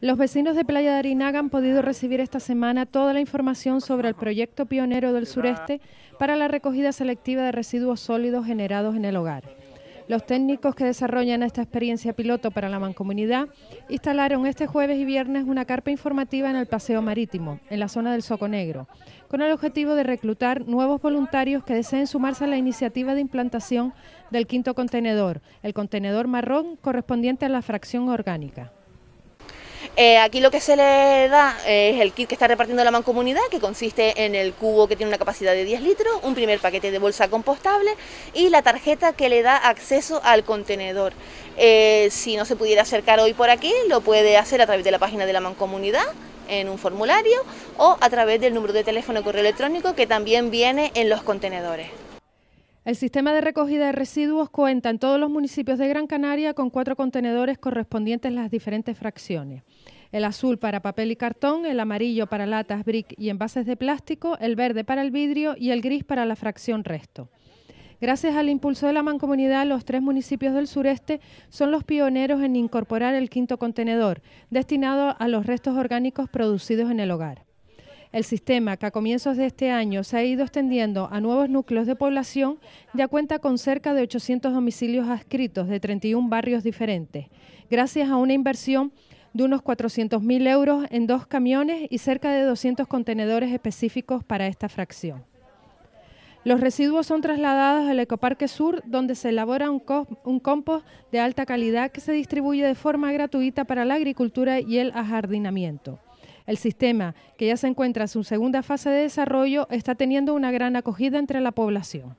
Los vecinos de Playa de Arinaga han podido recibir esta semana toda la información sobre el proyecto pionero del sureste para la recogida selectiva de residuos sólidos generados en el hogar. Los técnicos que desarrollan esta experiencia piloto para la mancomunidad instalaron este jueves y viernes una carpa informativa en el Paseo Marítimo, en la zona del Soco Negro, con el objetivo de reclutar nuevos voluntarios que deseen sumarse a la iniciativa de implantación del quinto contenedor, el contenedor marrón correspondiente a la fracción orgánica. Eh, aquí lo que se le da eh, es el kit que está repartiendo la mancomunidad, que consiste en el cubo que tiene una capacidad de 10 litros, un primer paquete de bolsa compostable y la tarjeta que le da acceso al contenedor. Eh, si no se pudiera acercar hoy por aquí, lo puede hacer a través de la página de la mancomunidad en un formulario o a través del número de teléfono o correo electrónico que también viene en los contenedores. El sistema de recogida de residuos cuenta en todos los municipios de Gran Canaria con cuatro contenedores correspondientes a las diferentes fracciones. El azul para papel y cartón, el amarillo para latas, brick y envases de plástico, el verde para el vidrio y el gris para la fracción resto. Gracias al impulso de la mancomunidad, los tres municipios del sureste son los pioneros en incorporar el quinto contenedor, destinado a los restos orgánicos producidos en el hogar. El sistema, que a comienzos de este año se ha ido extendiendo a nuevos núcleos de población, ya cuenta con cerca de 800 domicilios adscritos de 31 barrios diferentes, gracias a una inversión de unos 400.000 euros en dos camiones y cerca de 200 contenedores específicos para esta fracción. Los residuos son trasladados al Ecoparque Sur, donde se elabora un, compost de alta calidad que se distribuye de forma gratuita para la agricultura y el ajardinamiento. El sistema, que ya se encuentra en su segunda fase de desarrollo, está teniendo una gran acogida entre la población.